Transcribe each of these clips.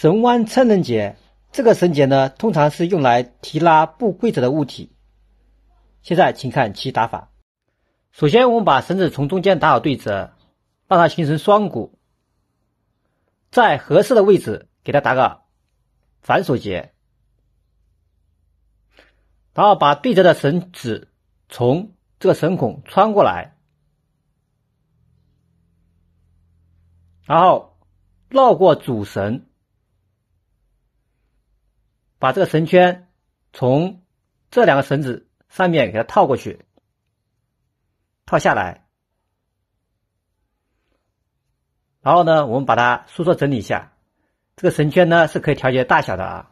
绳弯称人结，这个绳结呢，通常是用来提拉不规则的物体。现在，请看其打法。首先，我们把绳子从中间打好对折，让它形成双股，在合适的位置给它打个反锁结，然后把对折的绳子从这个绳孔穿过来，然后绕过主绳。把这个绳圈从这两个绳子上面给它套过去，套下来。然后呢，我们把它疏缩整理一下。这个绳圈呢是可以调节大小的啊，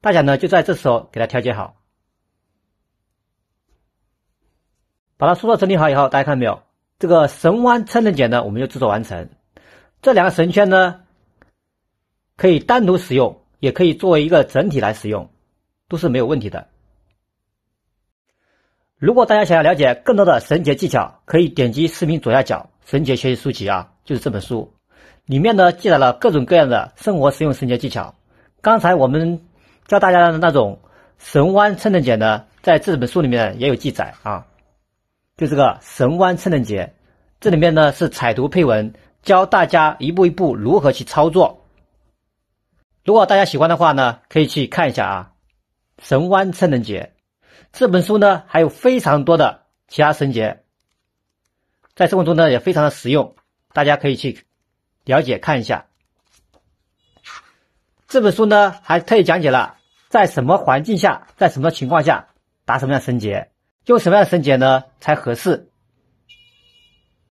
大小呢就在这时候给它调节好。把它收缩整理好以后，大家看到没有？这个绳弯撑的剪呢，我们就制作完成。这两个绳圈呢，可以单独使用。也可以作为一个整体来使用，都是没有问题的。如果大家想要了解更多的绳结技巧，可以点击视频左下角“绳结学习书籍”啊，就是这本书，里面呢记载了各种各样的生活实用绳结技巧。刚才我们教大家的那种绳弯称人结呢，在这本书里面也有记载啊，就这个绳弯称人结，这里面呢是彩图配文，教大家一步一步如何去操作。如果大家喜欢的话呢，可以去看一下啊，《神湾圣人节》这本书呢，还有非常多的其他神结，在生活中呢也非常的实用，大家可以去了解看一下。这本书呢还特意讲解了在什么环境下，在什么情况下打什么样的绳结，用什么样的绳结呢才合适。